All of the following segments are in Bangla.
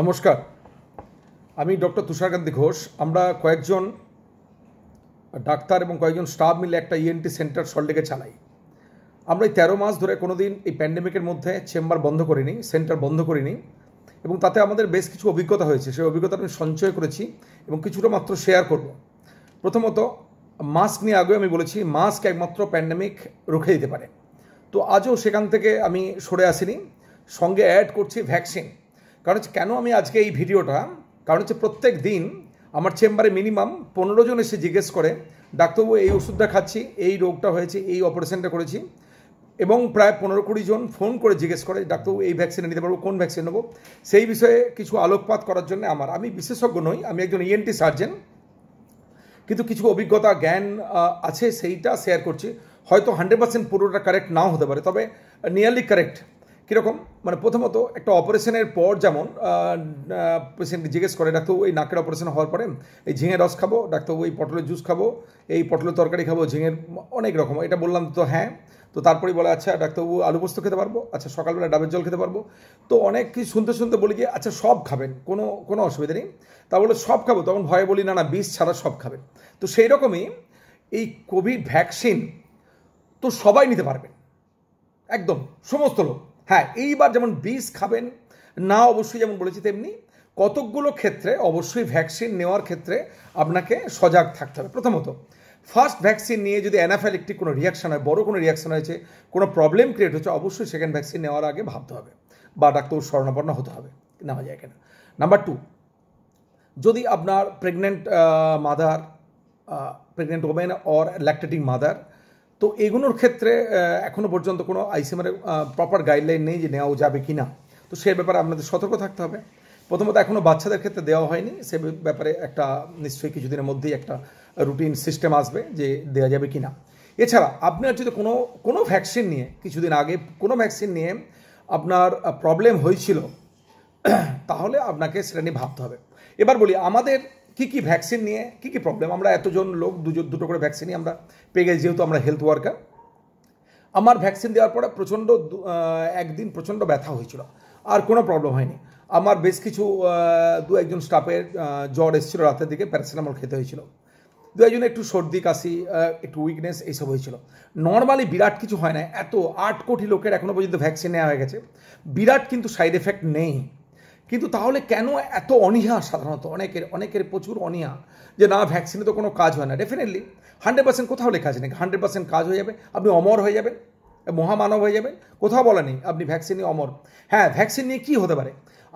নমস্কার আমি ডক্টর তুষারকান্তি ঘোষ আমরা কয়েকজন ডাক্তার এবং কয়েকজন স্টাফ মিলে একটা ইএনটি e সেন্টার সল্টেকে চালাই আমরা এই তেরো মাস ধরে কোনো দিন এই প্যান্ডেমিকের মধ্যে চেম্বার বন্ধ করিনি সেন্টার বন্ধ করিনি এবং তাতে আমাদের বেশ কিছু অভিজ্ঞতা হয়েছে সেই অভিজ্ঞতা আমি সঞ্চয় করেছি এবং কিছুটা মাত্র শেয়ার করব প্রথমত মাস্ক নিয়ে আগেও আমি বলেছি মাস্ক একমাত্র প্যান্ডেমিক রুখে দিতে পারে তো আজও সেখান থেকে আমি সরে আসিনি সঙ্গে অ্যাড করছি ভ্যাকসিন কারণ হচ্ছে কেন আমি আজকে এই ভিডিওটা কারণ হচ্ছে প্রত্যেক দিন আমার চেম্বারে মিনিমাম পনেরো জন এসে জিজ্ঞেস করে ডাক্তারবাবু এই ওষুধটা খাচ্ছি এই রোগটা হয়েছে এই অপারেশনটা করেছি এবং প্রায় পনেরো কুড়ি জন ফোন করে জিজ্ঞেস করে ডাক্তারবাবু এই ভ্যাকসিনে নিতে পারবো কোন ভ্যাকসিন নেবো সেই বিষয়ে কিছু আলোকপাত করার জন্য আমার আমি বিশেষজ্ঞ নই আমি একজন ইএনটি e সার্জেন কিন্তু কিছু অভিজ্ঞতা জ্ঞান আছে সেইটা শেয়ার করছি হয়তো হান্ড্রেড পার্সেন্ট পুরোটা কারেক্ট নাও হতে পারে তবে নিয়ারলি কারেক্ট কীরকম মানে প্রথমত একটা অপারেশনের পর যেমন পেশেন্ট জিজ্ঞেস করে ডাক্তারবাবু এই নাকের অপারেশন হওয়ার পরে এই ঝিঙের রস খাবো ডাক্তারবাবু এই পটলের জুস খাবো এই পটলের তরকারি খাবো ঝিঙের অনেক রকম এটা বললাম তো হ্যাঁ তো তারপরেই বলে আচ্ছা ডাক্তারবাবু আলু পোস্ত খেতে পারবো আচ্ছা সকালবেলা ডাবের জল খেতে পারবো তো অনেক কিছু শুনতে শুনতে বলি যে আচ্ছা সব খাবেন কোনো কোনো অসুবিধা নেই তা বলে সব খাবো তখন ভয়ে বলি না না বিষ ছাড়া সব খাবেন তো সেই রকমই এই কোভিড ভ্যাকসিন তো সবাই নিতে পারবেন একদম সমস্ত লোক হ্যাঁ এইবার যেমন বীজ খাবেন না অবশ্যই যেমন বলেছি তেমনি কতকগুলো ক্ষেত্রে অবশ্যই ভ্যাকসিন নেওয়ার ক্ষেত্রে আপনাকে সজাগ থাকতে হবে প্রথমত ফার্স্ট ভ্যাকসিন নিয়ে যদি অ্যানাফ্যালেকটিক কোনো রিয়াকশান হয় বড় কোনো রিয়াকশান হয়েছে কোনো প্রবলেম ক্রিয়েট হচ্ছে অবশ্যই সেকেন্ড ভ্যাকসিন নেওয়ার আগে ভাবতে হবে বা ডাক্তার স্মরণাপন্ন হতে হবে নেওয়া যায় কেন নাম্বার টু যদি আপনার pregnant mother pregnant women or lactating mother তো এগুলোর ক্ষেত্রে এখনও পর্যন্ত কোনো আইসিএমআরের প্রপার গাইডলাইন নেই যে নেওয়াও যাবে কি না তো সে ব্যাপারে আপনাদের সতর্ক থাকতে হবে প্রথমত এখনও বাচ্চাদের ক্ষেত্রে দেওয়া হয়নি সে ব্যাপারে একটা নিশ্চয়ই কিছুদিনের মধ্যেই একটা রুটিন সিস্টেম আসবে যে দেওয়া যাবে কি না এছাড়া আপনার যদি কোনো কোনো ভ্যাকসিন নিয়ে কিছুদিন আগে কোনো ভ্যাকসিন নিয়ে আপনার প্রবলেম হয়েছিল তাহলে আপনাকে সেটা নিয়ে ভাবতে হবে এবার বলি আমাদের কি কি ভ্যাকসিন নিয়ে কি কি প্রবলেম আমরা এতজন লোক দুজন দুটো করে ভ্যাকসিনই আমরা পেয়ে গেছি যেহেতু আমরা হেলথ ওয়ার্কার আমার ভ্যাকসিন দেওয়ার পরে প্রচণ্ড একদিন প্রচণ্ড ব্যথা হয়েছিল আর কোনো প্রবলেম হয়নি আমার বেশ কিছু দু একজন স্টাফের জ্বর এসেছিল রাতের দিকে প্যারাসিটামল খেতে হয়েছিল দু একজন একটু সর্দি কাশি একটু উইকনেস এইসব হয়েছিল নর্মালি বিরাট কিছু হয় না এত আট কোটি লোকের এখনও পর্যন্ত ভ্যাকসিন নেওয়া হয়ে গেছে বিরাট কিন্তু সাইড এফেক্ট নেই কিন্তু তাহলে কেন এত অনীহা সাধারণত অনেকের অনেকের প্রচুর অনীহা যে না ভ্যাকসিনে তো কোনো কাজ হয় না ডেফিনেটলি হান্ড্রেড পার্সেন্ট কোথাও লেখা আছে নাকি হান্ড্রেড পার্সেন্ট কাজ হয়ে যাবে আপনি অমর হয়ে যাবেন মহামানব হয়ে যাবেন কোথাও বলা নেই আপনি ভ্যাকসিন নিয়ে অমর হ্যাঁ ভ্যাকসিন নিয়ে কী হতে পারে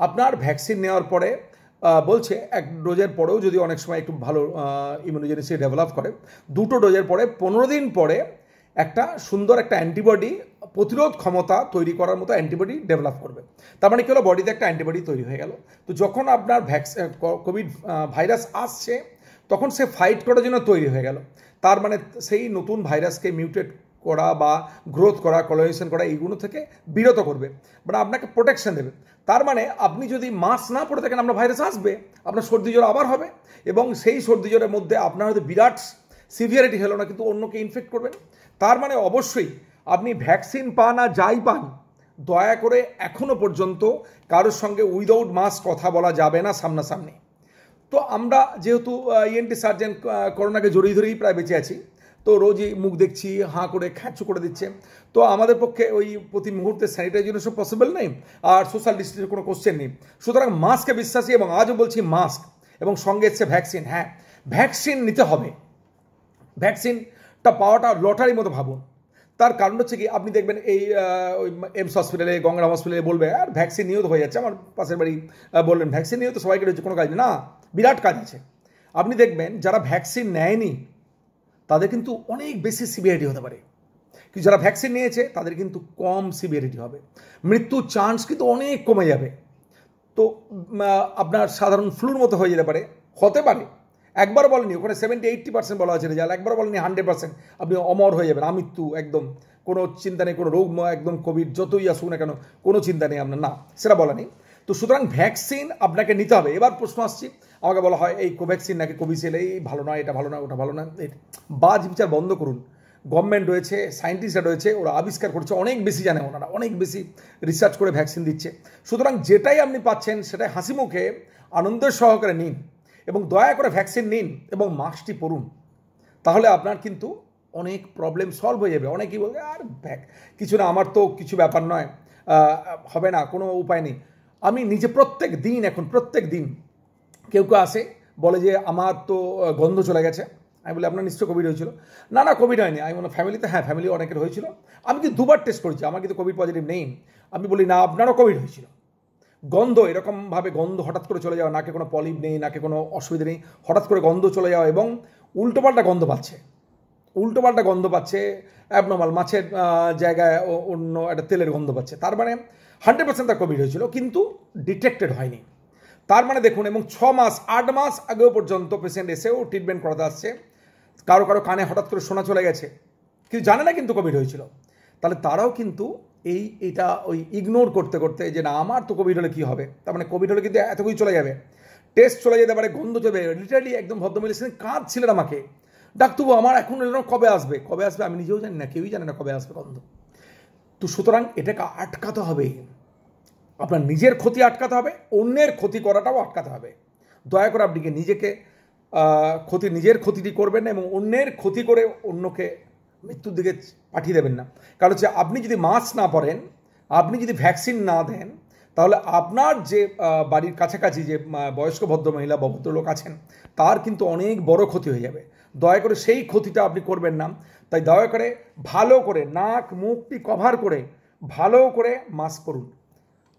আপনার ভ্যাকসিন নেওয়ার পরে বলছে এক ডোজের পরেও যদি অনেক সময় একটু ভালো ইমিউনিজেন্সি ডেভেলপ করে দুটো ডোজের পরে পনেরো দিন পরে একটা সুন্দর একটা অ্যান্টিবডি প্রতিরোধ ক্ষমতা তৈরি করার মতো অ্যান্টিবডি ডেভেলপ করবে তার মানে কী হলো বডিতে একটা অ্যান্টিবডি তৈরি হয়ে গেল তো যখন আপনার ভ্যাকসিন কোভিড ভাইরাস আসছে তখন সে ফাইট করার জন্য তৈরি হয়ে গেল তার মানে সেই নতুন ভাইরাসকে মিউটেট করা বা গ্রোথ করা কলোনেশন করা এইগুলো থেকে বিরত করবে মানে আপনাকে প্রোটেকশন দেবে তার মানে আপনি যদি মাস্ক না পরে থাকেন আপনার ভাইরাস আসবে আপনার সর্দি জ্বর আবার হবে এবং সেই সর্দি জ্বরের মধ্যে আপনার হয়তো বিরাট সিভিয়ারিটি হলো না কিন্তু অন্যকে ইনফেক্ট করবেন তার মানে অবশ্যই আপনি ভ্যাকসিন পান আর যাই পান দয়া করে এখনও পর্যন্ত কারোর সঙ্গে উইদাউট মাস্ক কথা বলা যাবে না সামনাসামনি তো আমরা যেহেতু ইএনটি সার্জেন e করোনাকে জড়িয়ে ধরেই প্রায় বেঁচে আছি তো রোজই মুখ দেখছি হাঁ করে খ্যাঁচু করে দিচ্ছে তো আমাদের পক্ষে ওই প্রতি মুহূর্তে স্যানিটাইজেশন পসিবল নেই আর সোশ্যাল ডিস্টেন্সের কোনো কোশ্চেন নেই সুতরাং মাস্কে বিশ্বাসী এবং আজও বলছি মাস্ক এবং সঙ্গে এসছে ভ্যাকসিন হ্যাঁ ভ্যাকসিন নিতে হবে ভ্যাকসিন তা পাওয়াটা লটারির মতো ভাবুন তার কারণ হচ্ছে কি আপনি দেখবেন এই এমস হসপিটালে গঙ্গা হসপিটালে বলবে আর ভ্যাকসিন নিয়েও তো হয়ে যাচ্ছে আমার পাশের বাড়ি বললেন ভ্যাকসিন নিয়েও তো সবাইকে রয়েছে কোনো কাজ না বিরাট কাজ আছে আপনি দেখবেন যারা ভ্যাকসিন নেয়নি তাদের কিন্তু অনেক বেশি সিভিয়ারিটি হতে পারে কিন্তু যারা ভ্যাকসিন নিয়েছে তাদের কিন্তু কম সিভিয়ারিটি হবে মৃত্যুর চান্স কিন্তু অনেক কমে যাবে তো আপনার সাধারণ ফ্লুর মতো হয়ে যেতে পারে হতে পারে একবার বলেনি ওখানে সেভেন্টি এইট্টি পার্সেন্ট বলা আছে রেজাল্ট একবার বলেনি হান্ড্রেড পার্সেন্ট আপনি অমর হয়ে যাবেন আমৃত্যু একদম কোনো চিন্তা নেই কোনো রোগ একদম কোভিড যতই আসুক না কেন কোনো চিন্তা নেই আপনার না সেটা বলা নেই তো সুতরাং ভ্যাকসিন আপনাকে নিতে হবে এবার প্রশ্ন আসছি আমাকে বলা হয় এই কোভ্যাক্সিন নাকি কোভিশিল্ড এই ভালো নয় এটা ভালো নয় ওটা ভালো নয় বাজ বিচার বন্ধ করুন গভর্নমেন্ট রয়েছে সায়েন্টিস্টরা রয়েছে ওরা আবিষ্কার করছে অনেক বেশি জানে ওনারা অনেক বেশি রিসার্চ করে ভ্যাকসিন দিচ্ছে সুতরাং যেটাই আপনি পাচ্ছেন সেটাই হাসি মুখে আনন্দের সহকারে নিন এবং দয়া করে ভ্যাকসিন নিন এবং মাস্কটি পরুন তাহলে আপনার কিন্তু অনেক প্রবলেম সলভ হয়ে যাবে অনেকেই বলবে আর ভ্যাক কিছু না আমার তো কিছু ব্যাপার নয় হবে না কোনো উপায় নেই আমি নিজে প্রত্যেক দিন এখন প্রত্যেক দিন কেউ কেউ আসে বলে যে আমার তো গন্ধ চলে গেছে আমি বলি আপনার নিশ্চয় কোভিড হয়েছিল না না কোভিড হয়নি আমি বললাম ফ্যামিলিতে হ্যাঁ ফ্যামিলি অনেকের হয়েছিল আমি কি দুবার টেস্ট করেছি আমার কিন্তু কোভিড পজিটিভ নেই আমি বলি না আপনারও কোভিড হয়েছিল গন্ধ এরকমভাবে গন্ধ হঠাৎ করে চলে যাওয়া নাকে কোনো পলিপ নেই নাকে কোনো অসুবিধা নেই হঠাৎ করে গন্ধ চলে যাওয়া এবং উল্টোপাল্টা গন্ধ পাচ্ছে উল্টোপাল্টা গন্ধ পাচ্ছে অ্যাবনর্মাল মাছের জায়গায় অন্য একটা তেলের গন্ধ পাচ্ছে তার মানে হান্ড্রেড পার্সেন্ট তার কোভিড হয়েছিল কিন্তু ডিটেক্টেড হয়নি তার মানে দেখুন এবং ছ মাস আট মাস আগেও পর্যন্ত পেশেন্ট এসেও ট্রিটমেন্ট করাতে আসছে কারো কারো কানে হঠাৎ করে শোনা চলে গেছে কিন্তু জানে না কিন্তু কোভিড হয়েছিল তাহলে তারাও কিন্তু এই এটা ওই ইগনোর করতে করতে যে না আমার তো কোভিড হলে কী হবে তার মানে কোভিড হলে কিন্তু এত কিছু চলে যাবে টেস্ট চলে যেতে পারে গন্ধ চলে যাবে লিটারালি একদম ভদ্রমহিলা কাঁদ ছিলেন আমাকে ডাক্তারবু আমার এখন এরকম কবে আসবে কবে আসবে আমি নিজেও জানি না কেউই জানে না কবে আসবে গন্ধ তো সুতরাং এটাকে আটকাতে হবে আপনার নিজের ক্ষতি আটকাতে হবে অন্যের ক্ষতি করাটাও আটকাতে হবে দয়া করে আপনি নিজেকে ক্ষতি নিজের ক্ষতিটি করবেন এবং অন্যের ক্ষতি করে অন্যকে মৃত্যুর দিকে পাঠিয়ে দেবেন না কারণ হচ্ছে আপনি যদি মাস্ক না পরেন আপনি যদি ভ্যাকসিন না দেন তাহলে আপনার যে বাড়ির কাছাকাছি যে বয়স্ক ভদ্র মহিলা বা ভদ্রলোক আছেন তার কিন্তু অনেক বড় ক্ষতি হয়ে যাবে দয়া করে সেই ক্ষতিটা আপনি করবেন না তাই দয়া করে ভালো করে নাক মুখটি কভার করে ভালো করে মাস্ক পরুন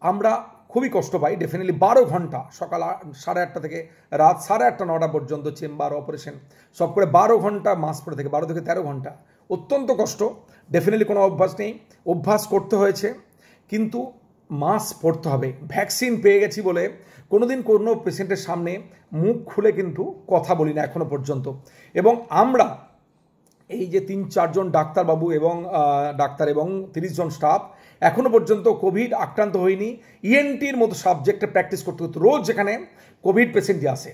আমরা খুবই কষ্ট পাই ডেফিনেটলি বারো ঘন্টা সকাল সাড়ে আটটা থেকে রাত সাড়ে আটটা নটা পর্যন্ত চেম্বার অপারেশন সব করে বারো ঘন্টা মাস পরে থেকে বারো থেকে তেরো ঘন্টা অত্যন্ত কষ্ট ডেফিনেটলি কোনো অভ্যাস নেই অভ্যাস করতে হয়েছে কিন্তু মাস্ক পড়তে হবে ভ্যাকসিন পেয়ে গেছি বলে কোনোদিন কোনো পেশেন্টের সামনে মুখ খুলে কিন্তু কথা বলি না এখনও পর্যন্ত এবং আমরা এই যে তিন চারজন ডাক্তারবাবু এবং ডাক্তার এবং তিরিশ জন স্টাফ এখনও পর্যন্ত কোভিড আক্রান্ত হয়নি ইএনটির e মতো সাবজেক্টে প্র্যাকটিস করতে করতে রোজ যেখানে কোভিড পেশেন্টই আসে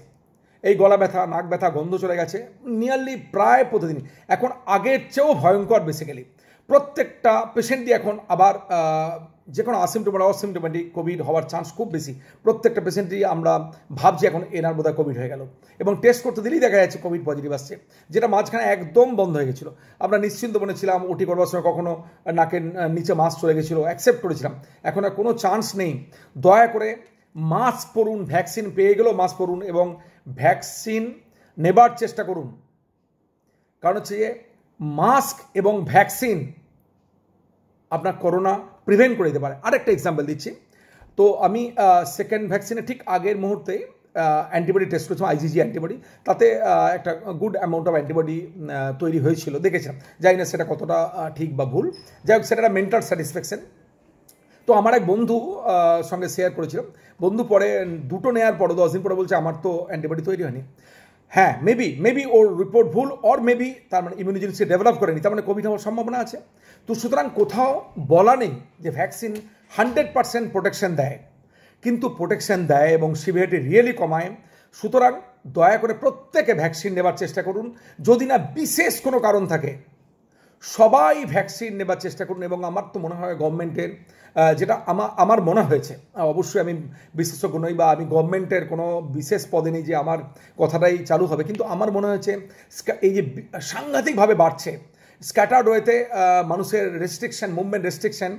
এই গলা ব্যথা নাক ব্যথা গন্ধ চলে গেছে নিয়ারলি প্রায় প্রতিদিন এখন আগের চেয়েও ভয়ঙ্কর বেসিক্যালি প্রত্যেকটা পেশেন্টই এখন আবার যে কোনো আসিমটোমেটিক অসিমটোমেটিক কোভিড হওয়ার চান্স খুব বেশি প্রত্যেকটা পেশেন্টই আমরা ভাবছি এখন এনার বোধহয় কোভিড হয়ে গেল এবং টেস্ট করতে দিলেই দেখা যাচ্ছে কোভিড পজিটিভ আসছে যেটা মাঝখানে একদম বন্ধ হয়ে গেছিলো আমরা নিশ্চিন্ত মনে ছিলাম ওটি করবার সময় কখনো নাকের নিচে মাস্ক চলে গেছিলো অ্যাকসেপ্ট করেছিলাম এখন আর কোনো চান্স নেই দয়া করে মাস্ক পরুন ভ্যাকসিন পেয়ে গেলেও মাস্ক পরুন এবং ভ্যাকসিন নেবার চেষ্টা করুন কারণ হচ্ছে যে মাস্ক এবং ভ্যাকসিন আপনার করোনা প্রিভেন্ট করে দিতে পারে আরেকটা এক্সাম্পল দিচ্ছি তো আমি সেকেন্ড ভ্যাকসিনের ঠিক আগের মুহূর্তে অ্যান্টিবডি টেস্ট করেছিলাম আইজিজি অ্যান্টিবডি তাতে একটা গুড অ্যামাউন্ট অফ অ্যান্টিবডি তৈরি হয়েছিল দেখেছিলাম যাই না সেটা কতটা ঠিক বা ভুল যাই হোক সেটা মেন্টাল স্যাটিসফ্যাকশন তো আমার এক বন্ধু সঙ্গে শেয়ার করেছিলাম বন্ধু পরে দুটো নেওয়ার পরে দশ দিন পরে বলছে আমার তো অ্যান্টিবডি তৈরি হয়নি হ্যাঁ মেবি মেবি ওর রিপোর্ট ভুল অর মেবি তার মানে ইমিউনিজেন্সি ডেভেলপ করেনি তার মানে কোভিড হওয়ার সম্ভাবনা আছে তো সুতরাং কোথাও বলা নেই যে ভ্যাকসিন হান্ড্রেড পারসেন্ট প্রোটেকশন দেয় কিন্তু প্রোটেকশন দেয় এবং সিভিয়ারিটি রিয়েলি কমায় সুতরাং দয়া করে প্রত্যেকে ভ্যাকসিন নেবার চেষ্টা করুন যদি না বিশেষ কোনো কারণ থাকে সবাই ভ্যাকসিন নেবার চেষ্টা করুন এবং আমার তো মনে হয় গভর্নমেন্টের যেটা আমার আমার মনে হয়েছে অবশ্যই আমি বিশেষজ্ঞ নই বা আমি গভর্নমেন্টের কোনো বিশেষ পদে নেই যে আমার কথাটাই চালু হবে কিন্তু আমার মনে হয়েছে এই যে সাংঘাতিকভাবে বাড়ছে স্ক্যাটার্ড ওয়েতে মানুষের restriction movement restriction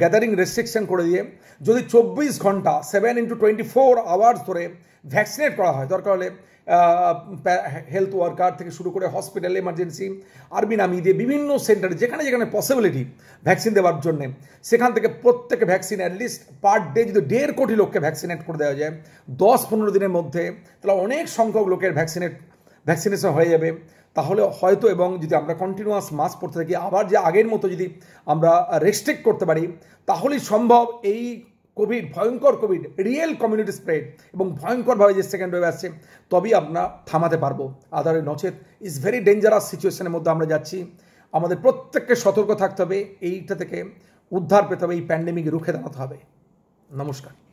gathering restriction করে দিয়ে যদি চব্বিশ ঘন্টা seven into twenty four hours ধরে ভ্যাকসিনেট করা হয় দরকার হলে হেলথ ওয়ার্কার থেকে শুরু করে হসপিটাল এমার্জেন্সি আর্মি নামিয়ে দিয়ে বিভিন্ন সেন্টারে যেখানে যেখানে পসিবিলিটি ভ্যাকসিন দেওয়ার জন্যে সেখান থেকে প্রত্যেকে ভ্যাকসিন অ্যাটলিস্ট পার ডে যদি দেড় কোটি লোককে ভ্যাকসিনেট করে দেওয়া যায় দশ পনেরো দিনের মধ্যে তাহলে অনেক সংখ্যক লোকের ভ্যাকসিনেট ভ্যাকসিনেশন হয়ে যাবে তাহলে হয়তো এবং যদি আমরা কন্টিনিউয়াস মাস্ক পরতে থাকি আবার যে আগের মতো যদি আমরা রেস্ট্রিক্ট করতে পারি তাহলেই সম্ভব এই কোভিড ভয়ঙ্কর কোভিড রিয়েল কমিউনিটি স্প্রেড এবং ভয়ঙ্করভাবে যে সেকেন্ড ওয়েভ আসছে তবেই আমরা থামাতে পারবো আধারে নচেত ইজ ভেরি ডেঞ্জারাস সিচুয়েশনের মধ্যে আমরা যাচ্ছি আমাদের প্রত্যেককে সতর্ক থাকতে হবে এইটা থেকে উদ্ধার পেতে হবে এই প্যান্ডেমিক রুখে দাঁড়াতে হবে নমস্কার